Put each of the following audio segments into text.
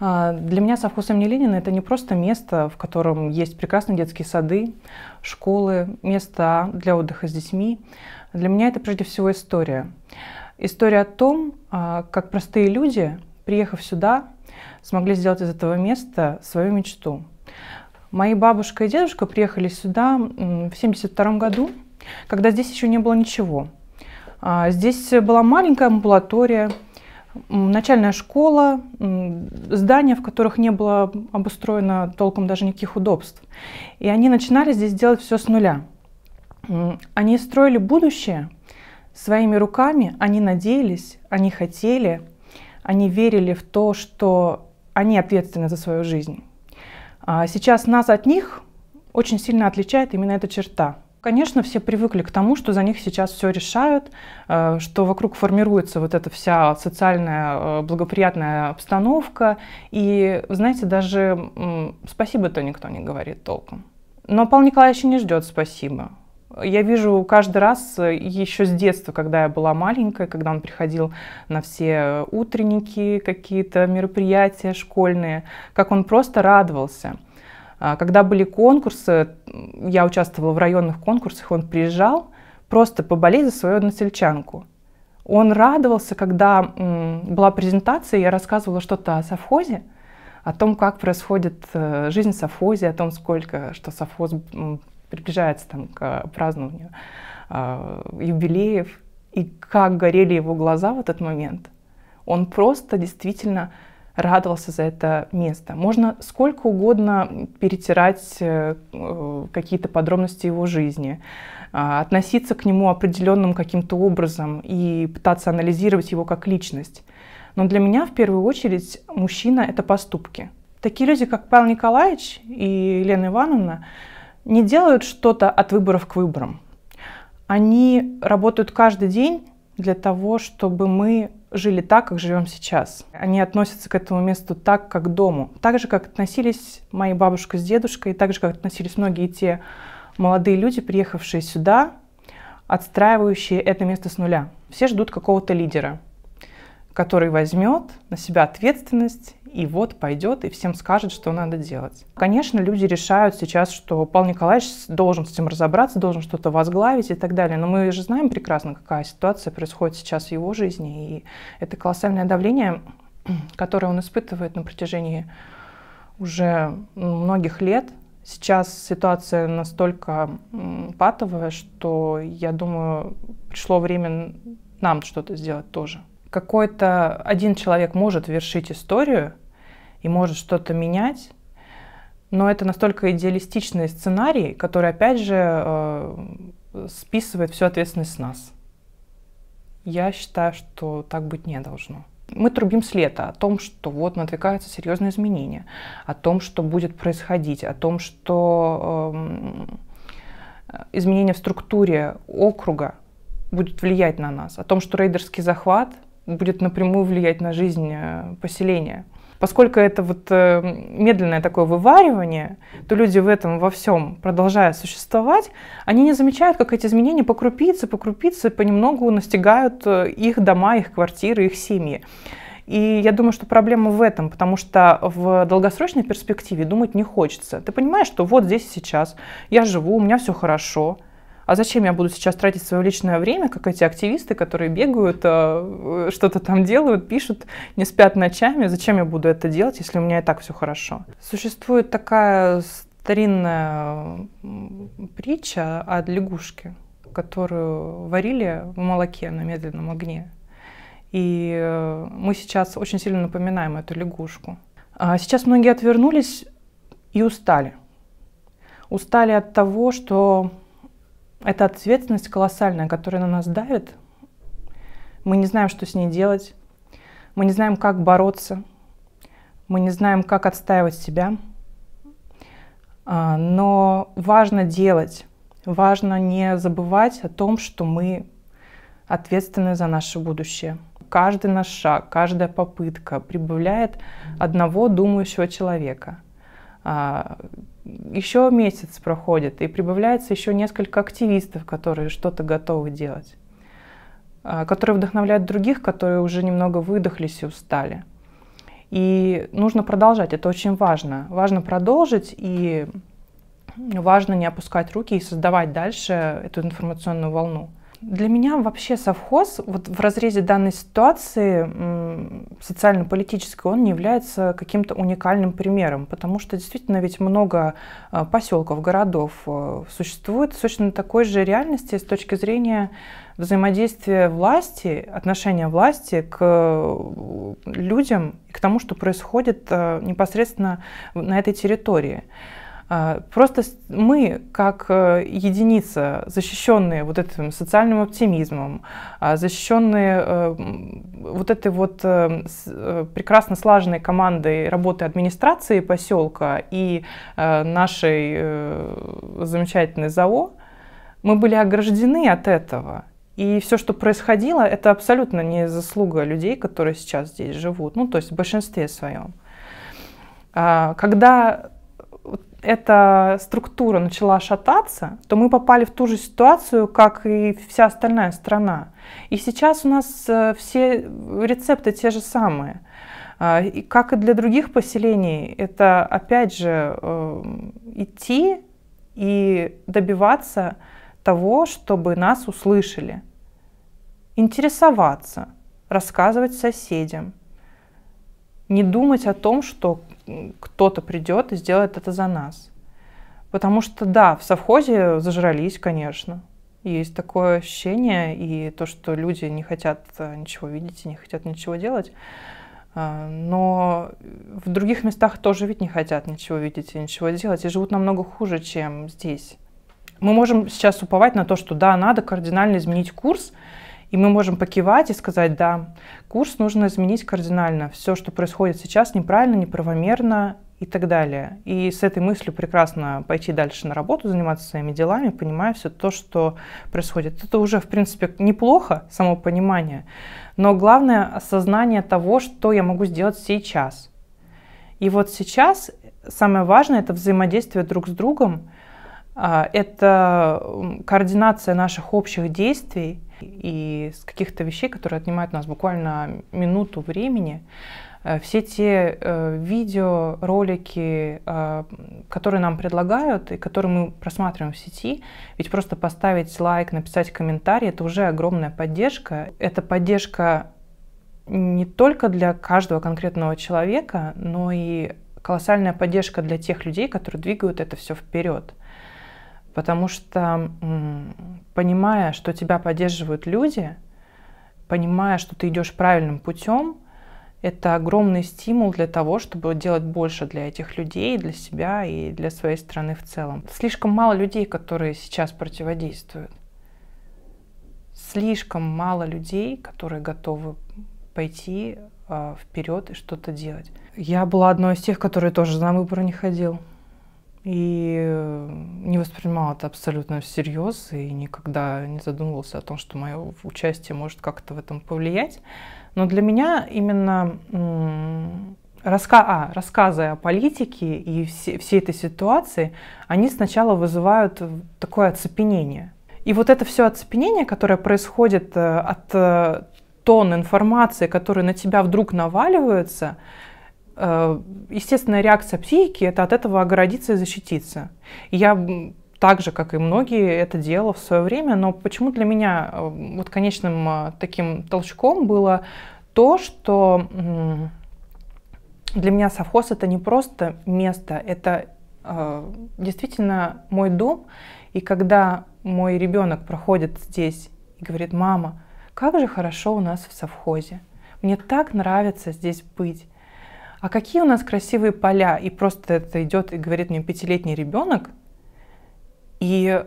А, для меня со вкусом Неленина это не просто место, в котором есть прекрасные детские сады, школы, места для отдыха с детьми. Для меня это прежде всего история. История о том, а, как простые люди, приехав сюда, смогли сделать из этого места свою мечту. Мои бабушка и дедушка приехали сюда в 1972 году, когда здесь еще не было ничего. А, здесь была маленькая амбулатория, начальная школа, здания, в которых не было обустроено толком даже никаких удобств. И они начинали здесь делать все с нуля. Они строили будущее своими руками, они надеялись, они хотели, они верили в то, что они ответственны за свою жизнь. А сейчас нас от них очень сильно отличает именно эта черта – Конечно, все привыкли к тому, что за них сейчас все решают, э, что вокруг формируется вот эта вся социальная э, благоприятная обстановка. И, знаете, даже спасибо-то никто не говорит толком. Но Павел Николаевич не ждет спасибо. Я вижу каждый раз э, еще с детства, когда я была маленькая, когда он приходил на все утренники, какие-то мероприятия школьные, как он просто радовался – а, когда были конкурсы, я участвовала в районных конкурсах, он приезжал просто поболеть за свою односельчанку. Он радовался, когда была презентация, я рассказывала что-то о совхозе, о том, как происходит э, жизнь в совхозе, о том, сколько, что совхоз приближается там, к празднованию а, юбилеев, и как горели его глаза в этот момент. Он просто действительно радовался за это место. Можно сколько угодно перетирать э, какие-то подробности его жизни, а, относиться к нему определенным каким-то образом и пытаться анализировать его как личность. Но для меня в первую очередь мужчина — это поступки. Такие люди, как Павел Николаевич и Елена Ивановна, не делают что-то от выборов к выборам. Они работают каждый день для того, чтобы мы жили так, как живем сейчас. Они относятся к этому месту так, как к дому. Так же, как относились мои бабушка с дедушкой, и так же, как относились многие те молодые люди, приехавшие сюда, отстраивающие это место с нуля. Все ждут какого-то лидера, который возьмет на себя ответственность и вот пойдет и всем скажет, что надо делать. Конечно, люди решают сейчас, что Павел Николаевич должен с этим разобраться, должен что-то возглавить и так далее, но мы же знаем прекрасно, какая ситуация происходит сейчас в его жизни, и это колоссальное давление, которое он испытывает на протяжении уже ну, многих лет. Сейчас ситуация настолько патовая, что, я думаю, пришло время нам что-то сделать тоже какой-то один человек может вершить историю, и может что-то менять. Но это настолько идеалистичный сценарий, который, опять же, э, списывает всю ответственность с нас. Я считаю, что так быть не должно. Мы трубим с лета о том, что вот надвигаются серьезные изменения, о том, что будет происходить, о том, что э, изменения в структуре округа будут влиять на нас, о том, что рейдерский захват будет напрямую влиять на жизнь э, поселения – Поскольку это вот эм, медленное такое вываривание, то люди в этом во всем, продолжая существовать, они не замечают, как эти изменения по крупице, по крупице понемногу настигают э, их дома, их квартиры, их семьи. И я думаю, что проблема в этом, потому что в долгосрочной перспективе думать не хочется. Ты понимаешь, что вот здесь и сейчас я живу, у меня все хорошо, а зачем я буду сейчас тратить свое личное время, как эти активисты, которые бегают, э, э, что-то там делают, пишут, не спят ночами, зачем я буду это делать, если у меня и так все хорошо. Существует такая старинная притча о лягушке, которую варили в молоке на медленном огне. И э, мы сейчас очень сильно напоминаем эту лягушку. А сейчас многие отвернулись и устали. Устали от того, что это ответственность колоссальная, которая на нас давит. Мы не знаем, что с ней делать. Мы не знаем, как бороться. Мы не знаем, как отстаивать себя. А, но важно делать. Важно не забывать о том, что мы ответственны за наше будущее. Каждый наш шаг, каждая попытка прибавляет одного думающего человека а, еще месяц проходит, и прибавляется еще несколько активистов, которые что-то готовы делать, а, которые вдохновляют других, которые уже немного выдохлись и устали. И нужно продолжать, это очень важно. Важно продолжить и важно не опускать руки и создавать дальше эту информационную волну. Для меня вообще совхоз вот в разрезе данной ситуации социально-политической он не является каким-то уникальным примером, потому что действительно ведь много а, поселков, городов э, существует в точно такой же реальности с точки зрения взаимодействия власти, отношения власти к э, людям и к тому, что происходит э, непосредственно на этой территории. А, просто мы, как э, единица, защищенные вот этим социальным оптимизмом, а, защищенные э, вот этой вот э, прекрасно слаженной командой работы администрации поселка и нашей замечательной ЗАО, мы были ограждены от этого. И все, что происходило, это абсолютно не заслуга людей, которые сейчас здесь живут, ну, то есть в большинстве своем. А, когда эта структура начала шататься, то мы попали в ту же ситуацию, как и вся остальная страна. И сейчас у нас э, все рецепты те же самые. А, и как и для других поселений, это опять же э, идти и добиваться того, чтобы нас услышали, интересоваться, рассказывать соседям – не думать о том, что кто-то придет и сделает это за нас. Потому что, да, в совхозе зажрались, конечно. Есть такое ощущение, и то, что люди не хотят э, ничего видеть и не хотят ничего делать. Э, но в других местах тоже ведь не хотят ничего видеть и ничего делать, и живут намного хуже, чем здесь. Мы можем сейчас уповать на то, что да, надо кардинально изменить курс, и мы можем покивать и сказать, да, курс нужно изменить кардинально. Все, что происходит сейчас, неправильно, неправомерно и так далее. И с этой мыслью прекрасно пойти дальше на работу, заниматься своими делами, понимая все то, что происходит. Это уже, в принципе, неплохо, само понимание, но главное осознание того, что я могу сделать сейчас. И вот сейчас самое важное – это взаимодействие друг с другом, а, это координация наших общих действий и с каких-то вещей, которые отнимают у нас буквально минуту времени, э, все те э, видеоролики, э, которые нам предлагают и которые мы просматриваем в сети, ведь просто поставить лайк, написать комментарий, это уже огромная поддержка. Это поддержка не только для каждого конкретного человека, но и колоссальная поддержка для тех людей, которые двигают это все вперед. Потому что, понимая, что тебя поддерживают люди, понимая, что ты идешь правильным путем, это огромный стимул для того, чтобы делать больше для этих людей, для себя и для своей страны в целом. Слишком мало людей, которые сейчас противодействуют. Слишком мало людей, которые готовы пойти э, вперед и что-то делать. Я была одной из тех, которые тоже на выборы не ходил. И э, не воспринимал это абсолютно всерьез и никогда не задумывался о том, что мое участие может как-то в этом повлиять. Но для меня именно раска а, рассказы о политике и все, всей этой ситуации, они сначала вызывают такое оцепенение. И вот это все оцепенение, которое происходит э, от э, тон информации, которые на тебя вдруг наваливаются, Э, естественная реакция психики – это от этого огородиться и защититься. Я так же, как и многие, это делала в свое время, но почему для меня э, вот конечным э, таким толчком было то, что для меня совхоз это не просто место, это действительно мой дом. И когда мой ребенок проходит здесь и говорит, мама, как же хорошо у нас в совхозе, мне так нравится здесь быть а какие у нас красивые поля, и просто это идет и говорит мне пятилетний ребенок, и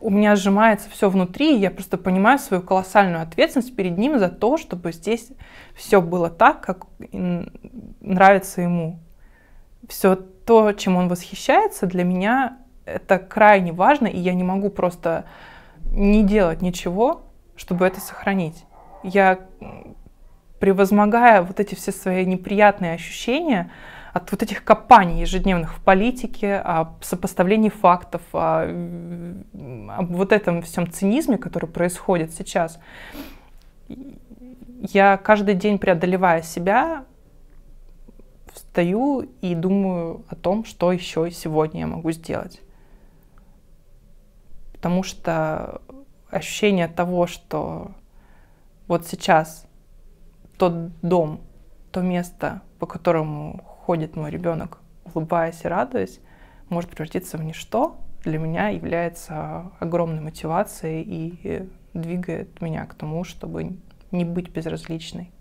у меня сжимается все внутри, и я просто понимаю свою колоссальную ответственность перед ним за то, чтобы здесь все было так, как нравится ему. Все то, чем он восхищается, для меня это крайне важно, и я не могу просто не делать ничего, чтобы это сохранить. Я превозмогая вот эти все свои неприятные ощущения от вот этих копаний ежедневных в политике, о сопоставлении фактов, о, о вот этом всем цинизме, который происходит сейчас, я каждый день, преодолевая себя, встаю и думаю о том, что еще сегодня я могу сделать. Потому что ощущение того, что вот сейчас тот дом, то место, по которому ходит мой ребенок, улыбаясь и радуясь, может превратиться в ничто, для меня является огромной мотивацией и двигает меня к тому, чтобы не быть безразличной.